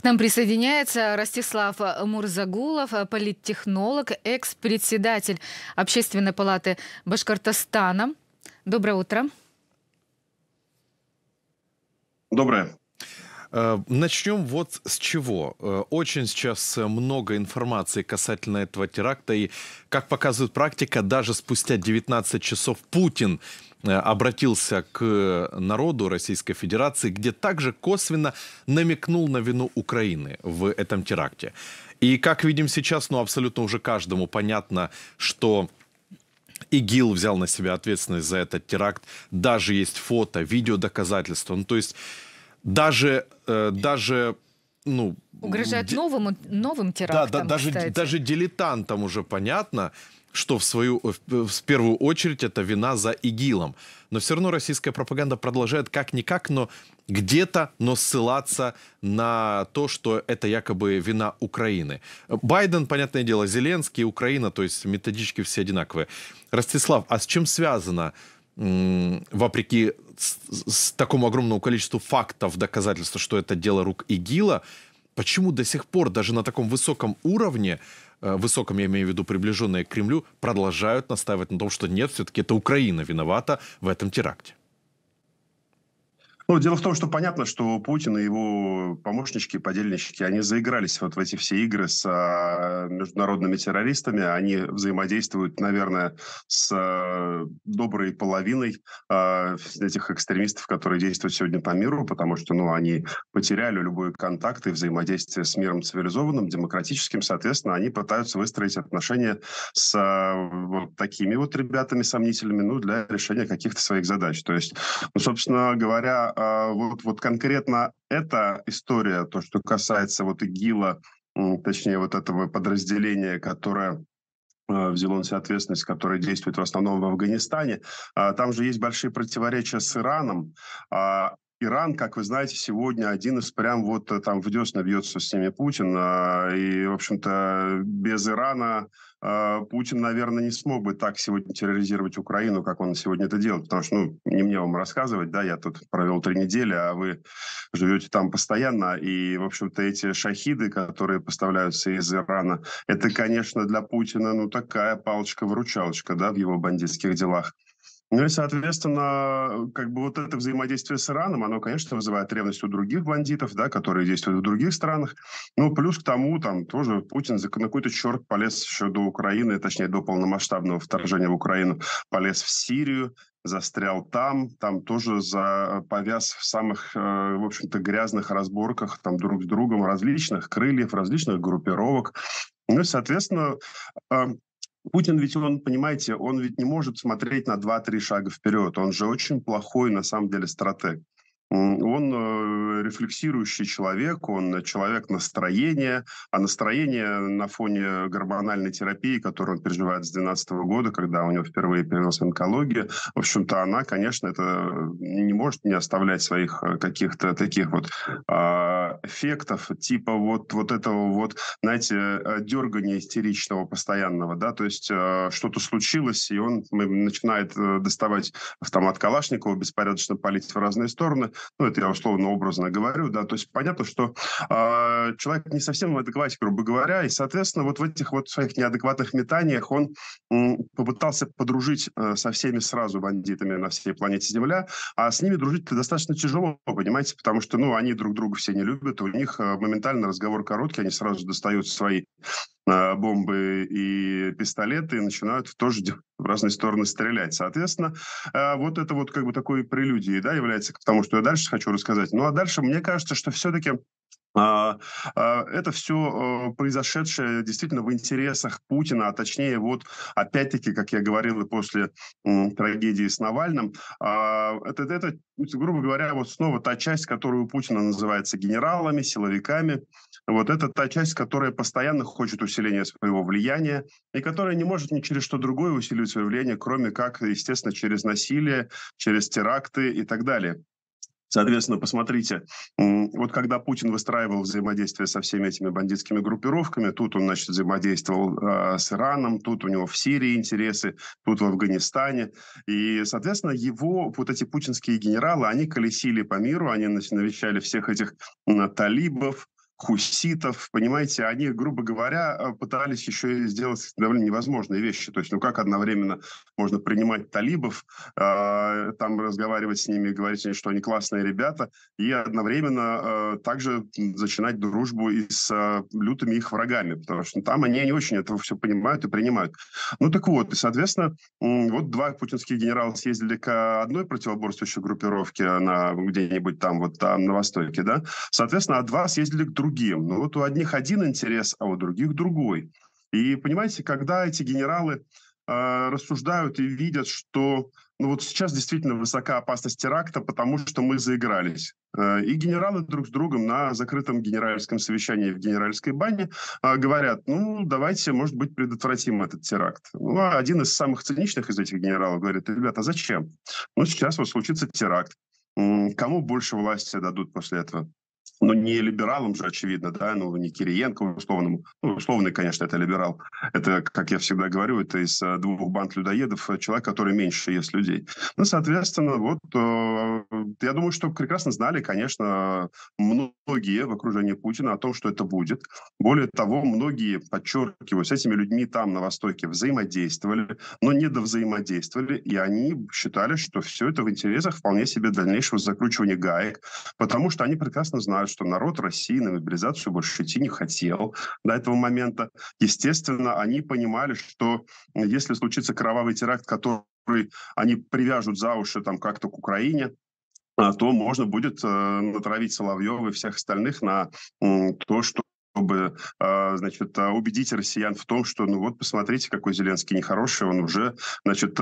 К нам присоединяется Ростислав Мурзагулов, политтехнолог, экс-председатель Общественной палаты Башкортостана. Доброе утро. Доброе. Э, начнем вот с чего. Э, очень сейчас много информации касательно этого теракта, и, как показывает практика, даже спустя 19 часов Путин Э, обратился к народу Российской Федерации, где также косвенно намекнул на вину Украины в этом теракте. И как видим сейчас, ну абсолютно уже каждому понятно, что ИГИЛ взял на себя ответственность за этот теракт. Даже есть фото, видео доказательства. Ну, то есть даже, э, даже ну... Угрожает новым, новым терактом, Да, да даже, даже дилетантам уже понятно, что в, свою, э, э, в первую очередь это вина за ИГИЛом. Но все равно российская пропаганда продолжает как-никак, но где-то, но ссылаться на то, что это якобы вина Украины. Байден, понятное дело, Зеленский, Украина, то есть методички все одинаковые. Ростислав, а с чем связано, вопреки с, с такому огромному количеству фактов, доказательств, что это дело рук ИГИЛа, почему до сих пор даже на таком высоком уровне Э, высоком, я имею в виду приближенные к Кремлю, продолжают настаивать на том, что нет, все-таки это Украина виновата в этом теракте. Ну, дело в том, что понятно, что Путин и его помощнички, подельнички, они заигрались вот в эти все игры с а, международными террористами. Они взаимодействуют, наверное, с а, доброй половиной а, этих экстремистов, которые действуют сегодня по миру, потому что, ну, они потеряли любой контакт и взаимодействие с миром цивилизованным, демократическим. Соответственно, они пытаются выстроить отношения с вот такими вот ребятами сомнительными, ну, для решения каких-то своих задач. То есть, ну, собственно говоря, а, вот, вот конкретно эта история, то, что касается вот ИГИЛа, точнее вот этого подразделения, которое а, взял он себе ответственность, которое действует в основном в Афганистане. А, там же есть большие противоречия с Ираном. Иран, как вы знаете, сегодня один из прям вот э, там в десна бьется с ними Путин. А, и, в общем-то, без Ирана а, Путин, наверное, не смог бы так сегодня терроризировать Украину, как он сегодня это делает. Потому что, ну, не мне вам рассказывать, да, я тут провел три недели, а вы живете там постоянно. И, в общем-то, эти шахиды, которые поставляются из Ирана, это, конечно, для Путина, ну, такая палочка-выручалочка, да, в его бандитских делах. Ну и, соответственно, э, как бы вот это взаимодействие с Ираном, оно, конечно, вызывает ревность у других бандитов, да, которые действуют в других странах. Ну, плюс к тому, там тоже Путин на какой-то черт полез еще до Украины, точнее, до полномасштабного вторжения в Украину, полез в Сирию, застрял там, там тоже за повяз в самых, э, в общем-то, грязных разборках, там друг с другом различных крыльев, различных группировок. Ну и, соответственно, э, Путин ведь, он, понимаете, он ведь не может смотреть на 2-3 шага вперед. Он же очень плохой, на самом деле, стратег. Он э, рефлексирующий человек, он человек настроения, а настроение на фоне гормональной терапии, которую он переживает с 2012 года, когда у него впервые появилась онкология, в общем-то, она, конечно, это не может не оставлять своих э, каких-то таких вот а, эффектов, типа вот, вот этого вот, знаете, э, дергания истеричного постоянного, да, то есть что-то случилось, и он начинает доставать автомат Калашникова, беспорядочно палить в разные стороны, ну, это я условно образно говорю, да, то есть понятно, что э, человек не совсем в адеквате, грубо говоря, и, соответственно, вот в этих вот своих неадекватных метаниях он м, попытался подружить э, со всеми сразу бандитами на всей планете Земля, а с ними дружить-то достаточно тяжело, понимаете, потому что, ну, они друг друга все не любят, у них э, моментально разговор короткий, они сразу достают свои э, бомбы и пистолеты и начинают тоже разные стороны стрелять. Соответственно, э, вот это вот как бы такой прелюдией да, является к тому, что я дальше хочу рассказать. Ну а дальше, мне кажется, что все-таки а, а, это все э, произошедшее действительно в интересах Путина, а точнее вот опять-таки, как я говорил и после трагедии с Навальным, а, это, это, грубо говоря, вот снова та часть, которую Путина называется генералами, силовиками, вот это та часть, которая постоянно хочет усиления своего влияния и которая не может ни через что другое усиливать свое влияние, кроме как, естественно, через насилие, через теракты и так далее. Соответственно, посмотрите, вот когда Путин выстраивал взаимодействие со всеми этими бандитскими группировками, тут он, значит, взаимодействовал э, с Ираном, тут у него в Сирии интересы, тут в Афганистане. И, соответственно, его, вот эти путинские генералы, они колесили по миру, они значит, навещали всех этих э, талибов, хуситов, понимаете, они, грубо говоря, э, пытались еще сделать довольно невозможные вещи. То есть, ну как одновременно можно принимать талибов, э, там разговаривать с ними, говорить, что они классные ребята, и одновременно э, также начинать дружбу и с э, лютыми их врагами, потому что там они не очень этого все понимают и принимают. Ну так вот, и, соответственно, вот два путинских генерала съездили к одной противоборствующей группировке на где-нибудь там вот там на Востоке, да, соответственно, а два съездили к другой другим. Ну вот у одних один интерес, а у других другой. И понимаете, когда эти генералы э, рассуждают и видят, что ну вот сейчас действительно высока опасность теракта, потому что мы заигрались. Э, и генералы друг с другом на закрытом генеральском совещании в генеральской бане э, говорят, ну, давайте, может быть, предотвратим этот теракт. Ну, а один из самых циничных из этих генералов говорит, ребята, зачем? Ну, сейчас вот случится теракт. Кому больше власти дадут после этого? ну, не либералам же, очевидно, да, ну, не Кириенко условному, ну, условный, конечно, это либерал. Это, как я всегда говорю, это из э, двух банд людоедов э, человек, который меньше ест людей. Ну, соответственно, вот э, я думаю, что прекрасно знали, конечно, многие в окружении Путина о том, что это будет. Более того, многие, подчеркиваю, с этими людьми там, на Востоке, взаимодействовали, но не до взаимодействовали, и они считали, что все это в интересах вполне себе дальнейшего закручивания гаек, потому что они прекрасно знают, что народ России на мобилизацию больше идти не хотел до этого момента. Естественно, они понимали, что если случится кровавый теракт, который они привяжут за уши там как-то к Украине, а то можно будет э, натравить Соловьева и всех остальных на то, что чтобы, а, значит, а, убедить россиян в том, что, ну вот, посмотрите, какой Зеленский нехороший, он уже, значит,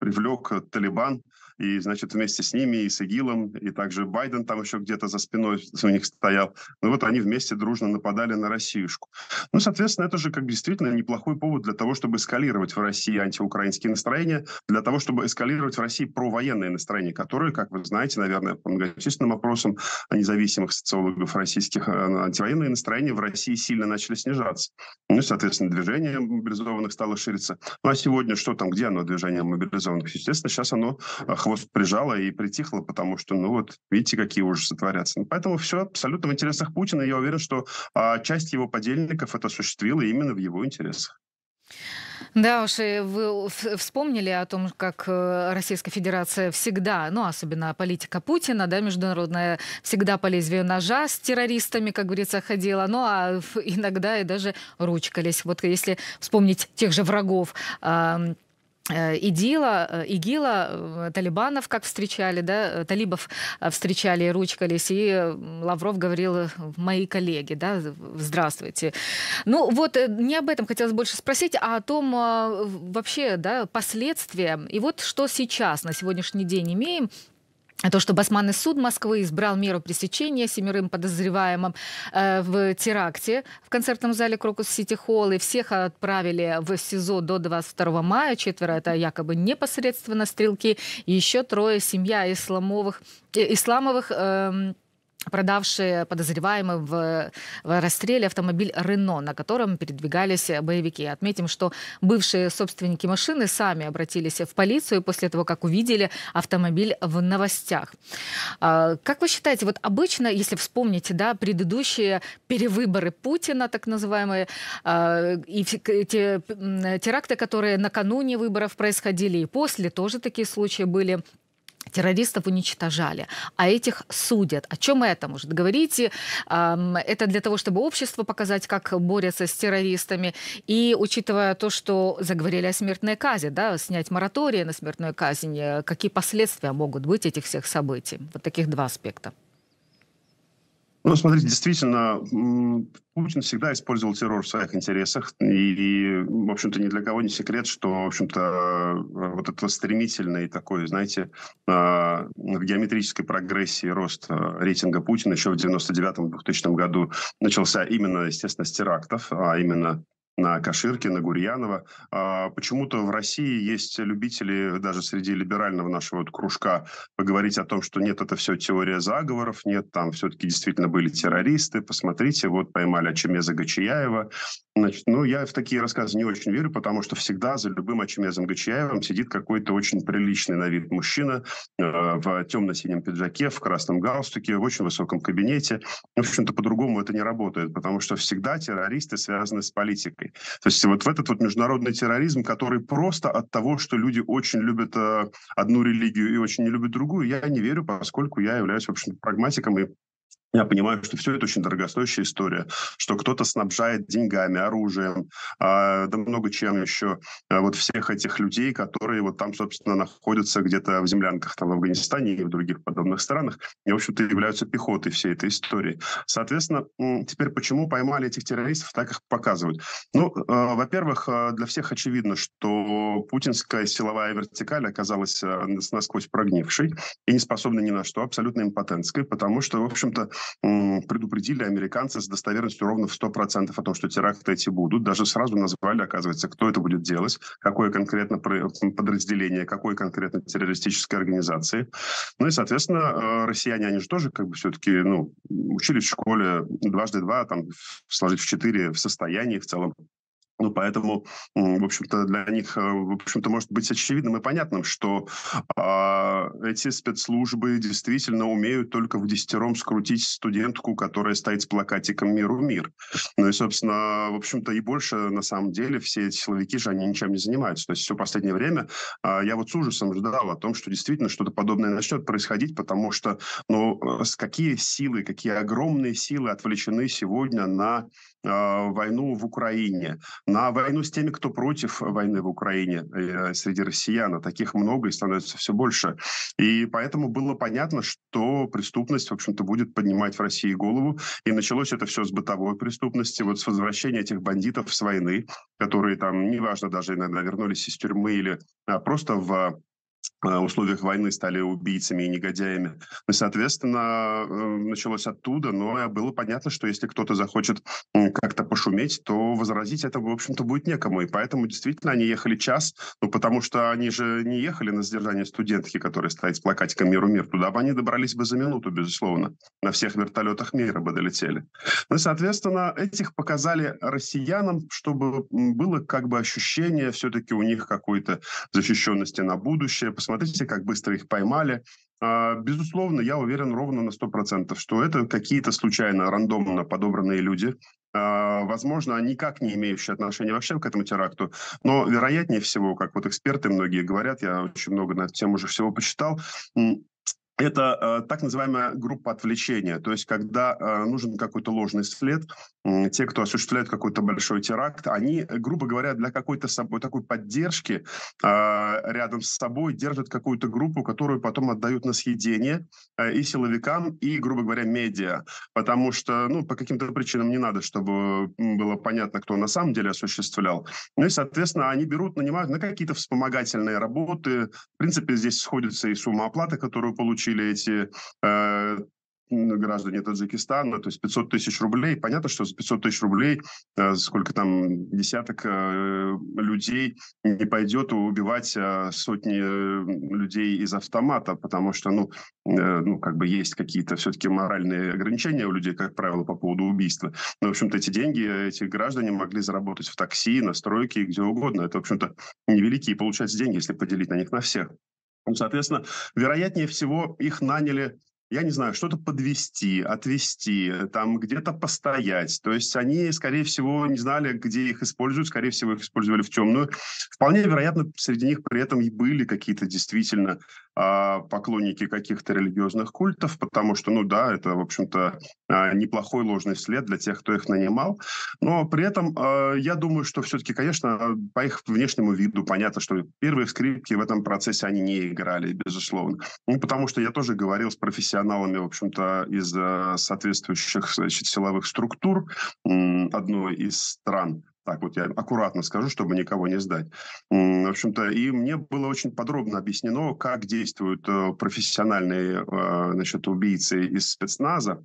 привлек э, Талибан и, значит, вместе с ними, и с ИГИЛом, и также Байден там еще где-то за спиной у них стоял. Ну вот они вместе дружно нападали на Россиюшку. Ну, соответственно, это же как действительно неплохой повод для того, чтобы эскалировать в России антиукраинские настроения, для того, чтобы эскалировать в России провоенные настроения, которые, как вы знаете, наверное, по многочисленным опросам независимых социологов российских, э, антивоенные настроения в России сильно начали снижаться. Ну, соответственно, движение мобилизованных стало шириться. Ну, а сегодня что там, где оно, движение мобилизованных? Естественно, сейчас оно э, хвост прижала и притихла, потому что, ну вот, видите, какие ужасы творятся. Ну, поэтому все абсолютно в интересах Путина. Я уверен, что а, часть его подельников это осуществила именно в его интересах. Да уж, и вы вспомнили о том, как э, Российская Федерация всегда, ну особенно политика Путина, да, международная, всегда по лезвию ножа с террористами, как говорится, ходила, ну а иногда и даже ручкались. Вот если вспомнить тех же врагов Э, ИДИЛа, э, ИГИЛа, э, талибанов как встречали, да, талибов встречали и ручкались, и Лавров говорил, мои коллеги, да, здравствуйте. Ну вот не об этом хотелось больше спросить, а о том а, вообще, да, последствия. И вот что сейчас на сегодняшний день имеем, а то, что Басманный суд Москвы избрал меру пресечения семерым подозреваемым э, в теракте в концертном зале Крокус Сити Холл, и всех отправили в СИЗО до 22 мая. Четверо это якобы непосредственно стрелки, и еще трое семья исламовых, э, исламовых э, продавшие подозреваемый в, в расстреле автомобиль «Рено», на котором передвигались боевики. Отметим, что бывшие собственники машины сами обратились в полицию после того, как увидели автомобиль в новостях. А, как вы считаете, вот обычно, если вспомнить да, предыдущие перевыборы Путина, так называемые, а, и те теракты, которые накануне выборов происходили, и после тоже такие случаи были – террористов уничтожали, а этих судят. О чем это может говорить? Это для того, чтобы общество показать, как борется с террористами. И учитывая то, что заговорили о смертной казни, да, снять мораторий на смертную казнь, э, какие последствия могут быть этих всех событий? Вот таких два аспекта. Ну, смотрите, действительно, Путин всегда использовал террор в своих интересах. И, и в общем-то, ни для кого не секрет, что, в общем-то, э, вот этот стремительный такой, знаете, э, в геометрической прогрессии рост э, рейтинга Путина еще в 99-2000 году начался именно, естественно, с терактов, а именно на Каширкина, Гурьянова. Почему-то в России есть любители, даже среди либерального нашего вот кружка, поговорить о том, что нет, это все теория заговоров, нет, там все-таки действительно были террористы, посмотрите, вот поймали Ачемеза Гачаяева, Значит, ну, я в такие рассказы не очень верю, потому что всегда за любым Ачмезом Гачаевым сидит какой-то очень приличный на вид мужчина э, в темно-синем пиджаке, в красном галстуке, в очень высоком кабинете. В общем-то, по-другому это не работает, потому что всегда террористы связаны с политикой. То есть вот в этот вот международный терроризм, который просто от того, что люди очень любят э, одну религию и очень не любят другую, я не верю, поскольку я являюсь, в общем прагматиком и я понимаю, что все это очень дорогостоящая история, что кто-то снабжает деньгами, оружием, э, да много чем еще. Э, а, вот всех этих людей, которые вот там, собственно, находятся где-то в землянках, там в Афганистане и в других подобных странах, и, в общем-то, являются пехотой всей этой истории. Соответственно, теперь почему поймали этих террористов, так их показывают? Ну, э, во-первых, для всех очевидно, что путинская силовая вертикаль оказалась насквозь прогнившей и не способна ни на что, абсолютно импотентской, потому что, в общем-то, предупредили американцы с достоверностью ровно в 100% о том, что теракты эти будут. Даже сразу назвали, оказывается, кто это будет делать, какое конкретно подразделение, какой конкретно террористической организации. Ну и, соответственно, э, россияне, они же тоже как бы все-таки ну, учились в школе дважды два, там, сложить в четыре в состоянии в целом ну, поэтому, в общем-то, для них, э, в общем-то, может быть очевидным и понятным, что э, эти спецслужбы действительно умеют только в десятером скрутить студентку, которая стоит с плакатиком «Миру мир». Ну и, собственно, в общем-то, и больше, на самом деле, все эти силовики же, они ничем не занимаются. То есть все последнее время э, я вот с ужасом ждал о том, что действительно что-то подобное начнет происходить, потому что, ну, э, с какие силы, какие огромные силы отвлечены сегодня на а, войну в Украине, на войну с теми, кто против войны в Украине э, среди россиян. А таких много и становится все больше. И поэтому было понятно, что преступность, в общем-то, будет поднимать в России голову. И началось это все с бытовой преступности, вот с возвращения этих бандитов с войны, которые там, неважно даже иногда, вернулись из тюрьмы или а, просто в Э, условиях войны стали убийцами и негодяями. Ну, и, соответственно, э, началось оттуда, но было понятно, что если кто-то захочет как-то пошуметь, то возразить это, в общем-то, будет некому. И поэтому, действительно, они ехали час, ну, потому что они же не ехали на задержание студентки, которая стоит с плакатиком «Миру мир». Туда бы они добрались бы за минуту, безусловно. На всех вертолетах мира бы долетели. Ну, соответственно, этих показали россиянам, чтобы было как бы ощущение все-таки у них какой-то защищенности на будущее, посмотрите, как быстро их поймали. А, безусловно, я уверен ровно на 100%, что это какие-то случайно, рандомно подобранные люди, а, возможно, никак не имеющие отношения вообще к этому теракту, но вероятнее всего, как вот эксперты многие говорят, я очень много на эту тему уже всего почитал, это э, так называемая группа отвлечения, то есть когда э, нужен какой-то ложный след, э, те, кто осуществляет какой-то большой теракт, они, грубо говоря, для какой-то собой, такой поддержки э, рядом с собой держат какую-то группу, которую потом отдают на съедение э, и силовикам, и, грубо говоря, медиа, потому что, ну, по каким-то причинам не надо, чтобы было понятно, кто на самом деле осуществлял. Ну и, соответственно, они берут, нанимают на какие-то вспомогательные работы. В принципе, здесь сходится и сумма оплаты, которую получают получили эти э, граждане Таджикистана, то есть 500 тысяч рублей. Понятно, что за 500 тысяч рублей э, сколько там десяток э, людей не пойдет убивать сотни людей из автомата, потому что, ну, ну как бы есть какие-то все-таки моральные ограничения у людей, как правило, по поводу убийства. Но, в общем-то, эти деньги эти граждане могли заработать в такси, на стройке, где угодно. Это, в общем-то, невеликие, получается, деньги, если поделить на них на всех. Соответственно, вероятнее всего их наняли я не знаю, что-то подвести, отвести, э, там где-то постоять. То есть они, скорее всего, не знали, где их используют, скорее всего, их использовали в темную. Вполне вероятно, среди них при этом и были какие-то действительно э, поклонники каких-то религиозных культов, потому что, ну да, это, в общем-то, э, неплохой ложный след для тех, кто их нанимал. Но при этом э, я думаю, что все-таки, конечно, по их внешнему виду понятно, что первые скрипки в этом процессе они не играли, безусловно. Ну, потому что я тоже говорил с профессионалами, профессионалами, в общем-то, из э, соответствующих значит, силовых структур одной из стран так вот я аккуратно скажу, чтобы никого не сдать. В общем-то, и мне было очень подробно объяснено, как действуют э, профессиональные э, значит, убийцы из спецназа,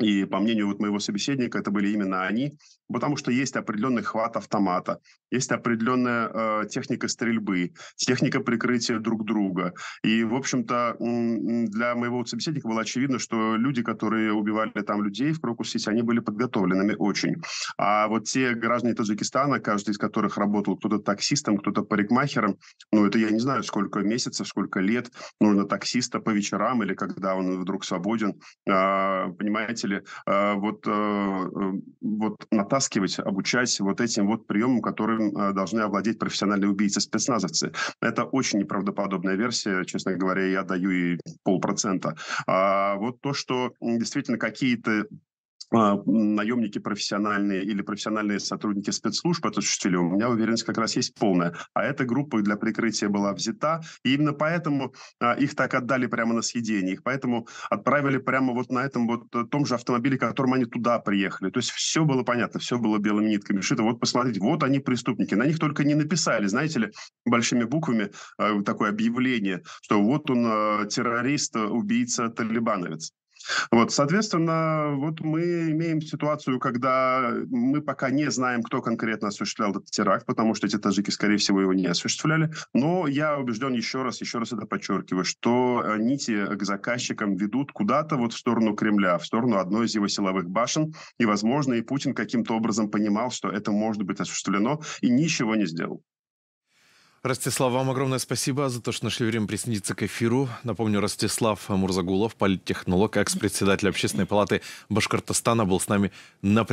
и по мнению вот моего собеседника, это были именно они, потому что есть определенный хват автомата, есть определенная э, техника стрельбы, техника прикрытия друг друга. И, в общем-то, для моего собеседника было очевидно, что люди, которые убивали там людей в Крокус-Сити, они были подготовленными очень. А вот те граждане Таджикистана, каждый из которых работал кто-то таксистом, кто-то парикмахером, ну, это я не знаю, сколько месяцев, сколько лет нужно таксиста по вечерам или когда он вдруг свободен, э, понимаете, преподаватели э, вот, э, э, вот натаскивать, обучать вот этим вот приемам, которым должны овладеть профессиональные убийцы-спецназовцы. Это очень неправдоподобная версия, честно говоря, я даю и полпроцента. А вот то, что действительно какие-то а, наемники профессиональные или профессиональные сотрудники спецслужб это осуществили, у меня уверенность как раз есть полная. А эта группа для прикрытия была взята, и именно поэтому а, их так отдали прямо на съедение, их поэтому отправили прямо вот на этом вот э, том же автомобиле, которым они туда приехали. То есть все было понятно, все было белыми нитками шито. Вот посмотрите, вот они преступники. На них только не написали, знаете ли, большими буквами э, такое объявление, что вот он э, террорист, убийца, талибановец. Вот, соответственно, вот мы имеем ситуацию, когда э, мы пока не знаем, кто конкретно осуществлял этот теракт, потому что эти таджики, скорее всего, его не осуществляли. Но я убежден еще раз, еще раз это подчеркиваю, что нити к заказчикам ведут куда-то вот в сторону Кремля, в сторону одной из его силовых башен. И, возможно, и Путин каким-то образом понимал, что это может быть осуществлено, и ничего не сделал. Ростислав, вам огромное спасибо за то, что нашли время присоединиться к эфиру. Напомню, Ростислав Мурзагулов, политтехнолог, экс-председатель Общественной палаты Башкортостана, был с нами на